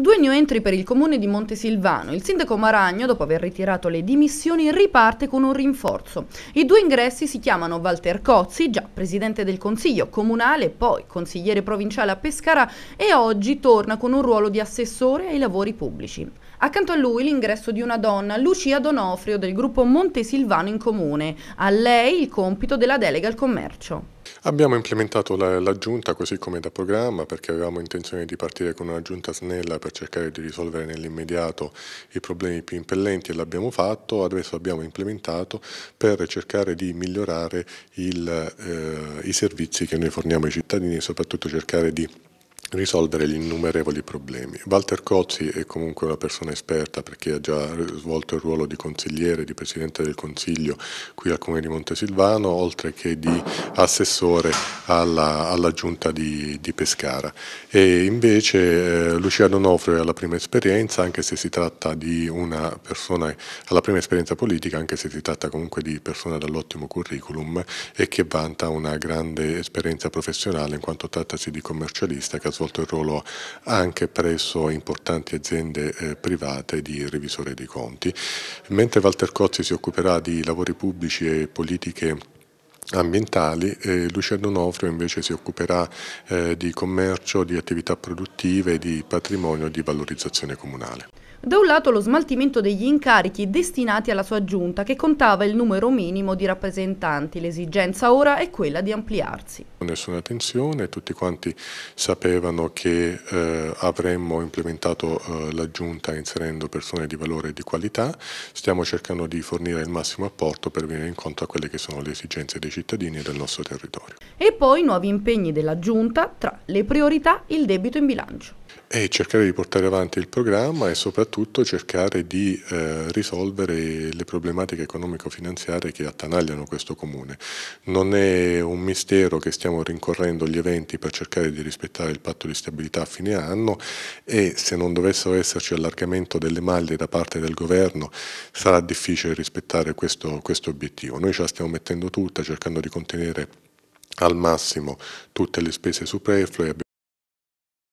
Due new entry per il comune di Montesilvano. Il sindaco Maragno, dopo aver ritirato le dimissioni, riparte con un rinforzo. I due ingressi si chiamano Walter Cozzi, già presidente del consiglio comunale, poi consigliere provinciale a Pescara e oggi torna con un ruolo di assessore ai lavori pubblici. Accanto a lui l'ingresso di una donna, Lucia Donofrio, del gruppo Montesilvano in Comune. A lei il compito della delega al commercio. Abbiamo implementato l'aggiunta la così come da programma perché avevamo intenzione di partire con una giunta snella per cercare di risolvere nell'immediato i problemi più impellenti e l'abbiamo fatto, adesso abbiamo implementato per cercare di migliorare il, eh, i servizi che noi forniamo ai cittadini e soprattutto cercare di risolvere gli innumerevoli problemi. Walter Cozzi è comunque una persona esperta perché ha già svolto il ruolo di consigliere, di presidente del consiglio qui al comune di Montesilvano, oltre che di assessore alla, alla giunta di, di, Pescara. E invece eh, Lucia Donofrio è alla prima esperienza, anche se si tratta di una persona, alla prima esperienza politica, anche se si tratta comunque di persona dall'ottimo curriculum e che vanta una grande esperienza professionale in quanto trattasi di commercialista che ha svolto il ruolo anche presso importanti aziende eh, private di revisore dei conti, mentre Walter Cozzi si occuperà di lavori pubblici e politiche ambientali e eh, Luciano Nofrio invece si occuperà eh, di commercio, di attività produttive, di patrimonio e di valorizzazione comunale. Da un lato lo smaltimento degli incarichi destinati alla sua giunta che contava il numero minimo di rappresentanti, l'esigenza ora è quella di ampliarsi. Nessuna tensione, tutti quanti sapevano che eh, avremmo implementato eh, la giunta inserendo persone di valore e di qualità, stiamo cercando di fornire il massimo apporto per venire incontro a quelle che sono le esigenze dei cittadini e del nostro territorio. E poi nuovi impegni della giunta, tra le priorità il debito in bilancio. E cercare di portare avanti il programma e soprattutto cercare di eh, risolvere le problematiche economico-finanziarie che attanagliano questo comune. Non è un mistero che stiamo rincorrendo gli eventi per cercare di rispettare il patto di stabilità a fine anno e se non dovessero esserci allargamento delle maglie da parte del governo sarà difficile rispettare questo, questo obiettivo. Noi ce la stiamo mettendo tutta cercando di contenere al massimo tutte le spese superflue.